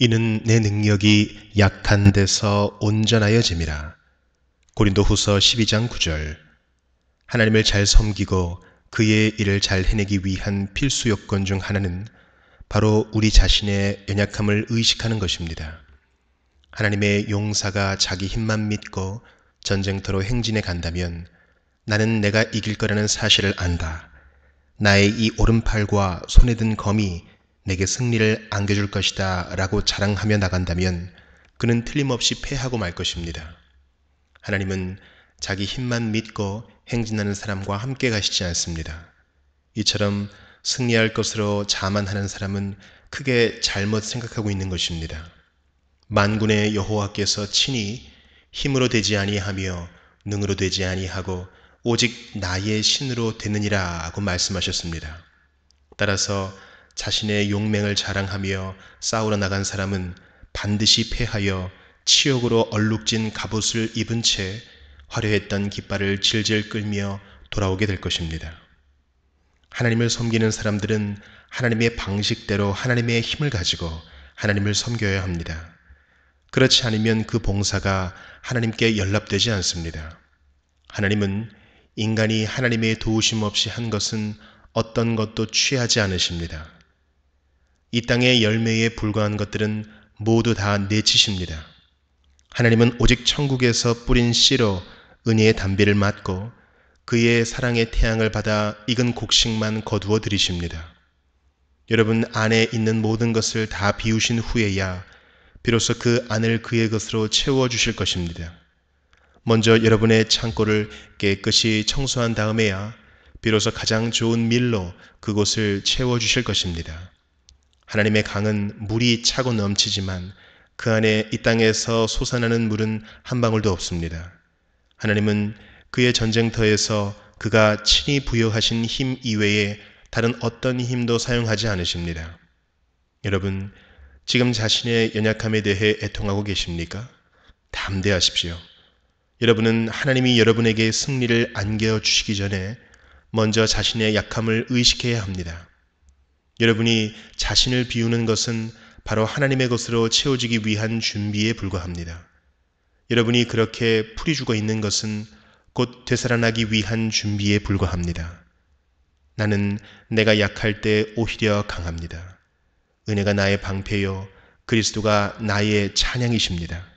이는 내 능력이 약한 데서 온전하여짐이라. 고린도후서 12장 9절. 하나님을 잘 섬기고 그의 일을 잘 해내기 위한 필수 요건 중 하나는 바로 우리 자신의 연약함을 의식하는 것입니다. 하나님의 용사가 자기 힘만 믿고 전쟁터로 행진해 간다면 나는 내가 이길 거라는 사실을 안다. 나의 이 오른팔과 손에 든 검이 내게 승리를 안겨줄 것이다 라고 자랑하며 나간다면 그는 틀림없이 패하고 말 것입니다. 하나님은 자기 힘만 믿고 행진하는 사람과 함께 가시지 않습니다. 이처럼 승리할 것으로 자만하는 사람은 크게 잘못 생각하고 있는 것입니다. 만군의 여호와께서 친히 힘으로 되지 아니하며 능으로 되지 아니하고 오직 나의 신으로 되느니라 하고 말씀하셨습니다. 따라서 자신의 용맹을 자랑하며 싸우러 나간 사람은 반드시 패하여 치욕으로 얼룩진 갑옷을 입은 채 화려했던 깃발을 질질 끌며 돌아오게 될 것입니다. 하나님을 섬기는 사람들은 하나님의 방식대로 하나님의 힘을 가지고 하나님을 섬겨야 합니다. 그렇지 않으면 그 봉사가 하나님께 연락되지 않습니다. 하나님은 인간이 하나님의 도우심 없이 한 것은 어떤 것도 취하지 않으십니다. 이 땅의 열매에 불과한 것들은 모두 다 내치십니다. 하나님은 오직 천국에서 뿌린 씨로 은혜의 담비를 맞고 그의 사랑의 태양을 받아 익은 곡식만 거두어 드리십니다. 여러분 안에 있는 모든 것을 다 비우신 후에야 비로소 그 안을 그의 것으로 채워 주실 것입니다. 먼저 여러분의 창고를 깨끗이 청소한 다음에야 비로소 가장 좋은 밀로 그곳을 채워 주실 것입니다. 하나님의 강은 물이 차고 넘치지만 그 안에 이 땅에서 솟아나는 물은 한 방울도 없습니다. 하나님은 그의 전쟁터에서 그가 친히 부여하신 힘 이외에 다른 어떤 힘도 사용하지 않으십니다. 여러분, 지금 자신의 연약함에 대해 애통하고 계십니까? 담대하십시오. 여러분은 하나님이 여러분에게 승리를 안겨 주시기 전에 먼저 자신의 약함을 의식해야 합니다. 여러분이 자신을 비우는 것은 바로 하나님의 것으로 채워지기 위한 준비에 불과합니다. 여러분이 그렇게 풀이 죽어 있는 것은 곧 되살아나기 위한 준비에 불과합니다. 나는 내가 약할 때 오히려 강합니다. 은혜가 나의 방패요. 그리스도가 나의 찬양이십니다.